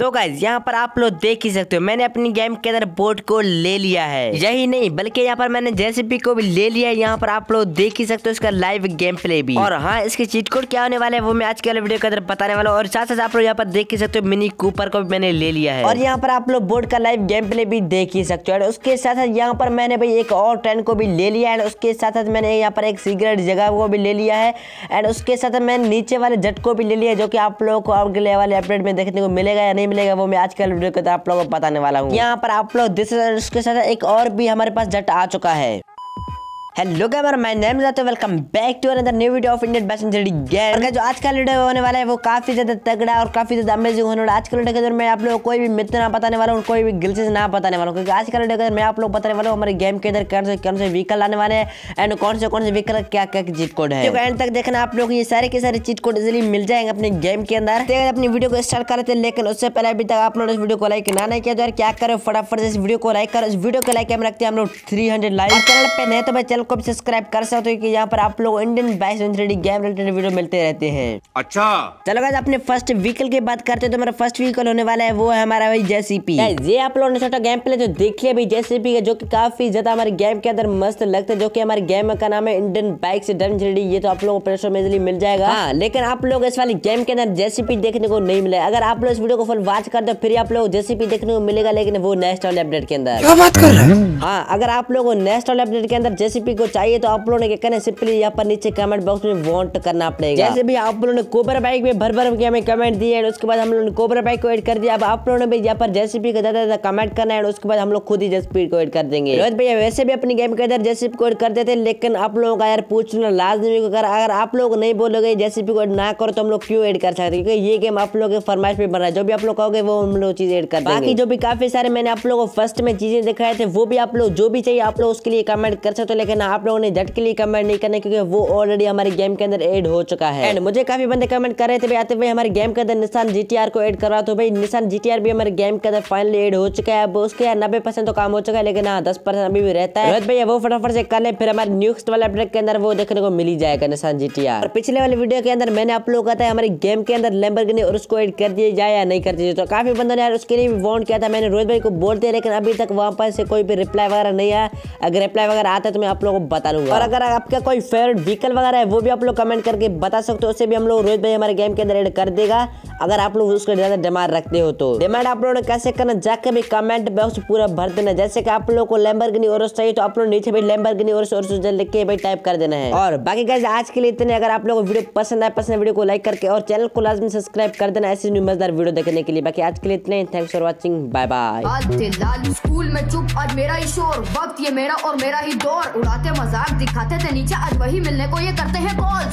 तो गाइज यहाँ पर आप लोग देख ही सकते हो मैंने अपनी गेम के अंदर बोट को ले लिया है यही नहीं बल्कि यहाँ पर मैंने जेसीपी को भी ले लिया है यहाँ पर आप लोग देख ही सकते हो इसका लाइव गेम प्ले भी और हाँ इसके चीट कोड क्या होने वाला है वो मैं आज के वाले वीडियो के अंदर बताने वाला हूँ और साथ साथ आप लोग यहाँ पर देख ही सकते हो मिनी कूपर को भी मैंने ले लिया है और यहाँ पर आप लोग बोर्ड का लाइव गेम प्ले भी देख ही सकते हो और उसके साथ साथ यहाँ पर मैंने भाई एक और ट्रेन को भी ले लिया है उसके साथ साथ मैंने यहाँ पर एक सीक्रेट जगह को भी ले लिया है एंड उसके साथ मैंने नीचे वाले जट को भी ले लिया है जो कि आप लोगों को अगले वाले अपडेट में देखने को मिलेगा या नहीं नहीं मिलेगा वो मैं आज कल वीडियो के तो आप लोगों को बताने वाला हूँ यहाँ पर आप लोग के साथ एक और भी हमारे पास जट आ चुका है हेलो गैमर मैं नेम जाते welcome back to another new video of Indian bison three game और जो आज का वीडियो होने वाला है वो काफी ज्यादा तगड़ा और काफी ज्यादा अमेजिंग होने वाला आज का वीडियो के अंदर मैं आप लोगों को कोई भी मित्र ना बताने वाला हूँ कोई भी गिल्सेस ना बताने वाला हूँ क्योंकि आज का वीडियो के अंदर मैं आप लोग बताने वाला हूँ हमारे गेम के अंदर कौन से कौन से व्हीकल आने वाले हैं एंड कौन से कौन से व्हीकल क्या क्या चीट कोड है एंड तक देखना आप लोग ये सारे के सारे चीट कोड इजिली मिल जाएंगे अपने गेम के अंदर तो अपनी वीडियो को स्टार्ट करते हैं लेकिन उससे पहले अभी तक आप लोगों ने वीडियो को लाइक ना नहीं किया जाए तो क्या करो फटाफट इस वीडियो को लाइक करो इस वीडियो को लाइक हम रखते हैं हम लोग थ्री हंड्रेड लाइक चैनल पर नहीं तो भाई चैनल को भी सब्सक्राइब कर सकते हो कि यहाँ पर आप लोग इंडियन बाइस थ्री गेम रिलेटेड वीडियो मिलते रहते हैं अच्छा चलो गाइस अपने फर्स्ट व्हीकल की बात करते हैं तो मेरा फर्स्ट व्हीकल होने वाला है वो है हमारा भाई जेसीपी ये आप लोगों ने छोटा गेम प्ले जो देखिए भाई जेसीपी का जो की काफी ज्यादा हमारे गेम के अंदर मस्त लगता है जो की हमारे गेम का नाम है इंडियन बाइक थ्री ये तो आप लोगों को मिल जाएगा हाँ, लेकिन आप लोग इस वाले गेम के अंदर जेसीपी देखने को नहीं मिला अगर आप लोग इस वीडियो को फुल वॉच कर दो फिर आप लोग जेसीपी देखने को मिलेगा लेकिन वो नेक्स्ट वाले अपडेट के अंदर क्या बात कर रहे हैं हाँ अगर आप लोग नेक्स्ट वाले अपडेट के अंदर जेसीपी को चाहिए तो आप लोगों ने क्या करना सिंपली यहाँ पर नीचे कमेंट बॉक्स में वॉन्ट करना पड़ेगा जैसे भी आप लोगों ने कोबरा बाइक में भर भर के हमें कमेंट दिया एंड उसके बाद हम लोगों ने कोबरा बाइक को एड कर दिया अब आप लोगों ने भी यहाँ पर जैसे भी ज्यादा ज्यादा कमेंट करना है उसके बाद हम लोग खुद ही जसपीड को एड कर देंगे रोहित भैया वैसे भी अपनी गेम के अंदर जैसे को एड कर देते लेकिन आप लोगों का यार पूछना लाजमी को अगर आप लोग नहीं बोलोगे जैसे को एड ना करो तो हम लोग क्यों एड कर सकते क्योंकि ये गेम आप लोगों के फरमाइश में बन रहा है जो भी आप लोग कहोगे वो हम लोग चीज एड कर बाकी जो भी काफी सारे मैंने आप लोगों को फर्स्ट में चीजें दिखाए थे वो भी आप लोग जो भी चाहिए आप लोग उसके लिए कमेंट कर सकते हो लेकिन लेकिन आप लोगों ने जट के लिए कमेंट नहीं करना क्योंकि वो ऑलरेडी हमारे गेम के अंदर एड हो चुका है एंड मुझे काफी बंदे कमेंट कर रहे थे भाई आते भाई हमारे गेम के अंदर निशान जी को एड करवा तो भाई निशान जी भी हमारे गेम के अंदर फाइनली एड हो चुका है अब उसके यार नब्बे परसेंट तो काम हो चुका है लेकिन हाँ दस परसेंट अभी भी रहता है रोहित भाई वो फटाफट से कर ले फिर हमारे न्यूक्स्ट वाले अपडेट के अंदर वो देखने को मिली जाएगा निशान जी और पिछले वाले वीडियो के अंदर मैंने आप लोग कहा था हमारे गेम के अंदर लेम्बर और उसको एड कर दिया जाए या नहीं कर दिया तो काफी बंदों ने यार उसके लिए भी वॉन्ट किया था मैंने रोहित भाई को बोलते लेकिन अभी तक वहाँ पर से कोई भी रिप्लाई वगैरह नहीं आया अगर रिप्लाई वगैरह आता है तो मैं आप लोगों को बता लूंगा और अगर आपका कोई फेवरेट व्हीकल वगैरह है वो भी आप लोग कमेंट करके बता सकते हो उसे भी हम लोग रोहित भाई हमारे गेम के अंदर एड कर देगा अगर आप लोग उसका ज्यादा डिमांड रखते हो तो डिमांड आप लोगों ने कैसे करना जाकर भी कमेंट बॉक्स पूरा भर देना जैसे कि आप लोगों को लेम्बरगिनी और चाहिए तो आप लोग नीचे भी लेम्बर ओरस और लिख के भाई टाइप कर देना है और बाकी कैसे आज के लिए इतने अगर आप लोग वीडियो पसंद आए पसंद वीडियो को लाइक करके और चैनल को लाजमी सब्सक्राइब कर देना ऐसे न्यू मजदार वीडियो देखने के लिए बाकी आज के लिए इतने thanks for watching bye bye school में चुप आज मेरा ही शोर वक्त ये मेरा और मेरा ही दौर उड़ाते मजाक दिखाते थे नीचे आज वही मिलने को ये करते हैं बॉल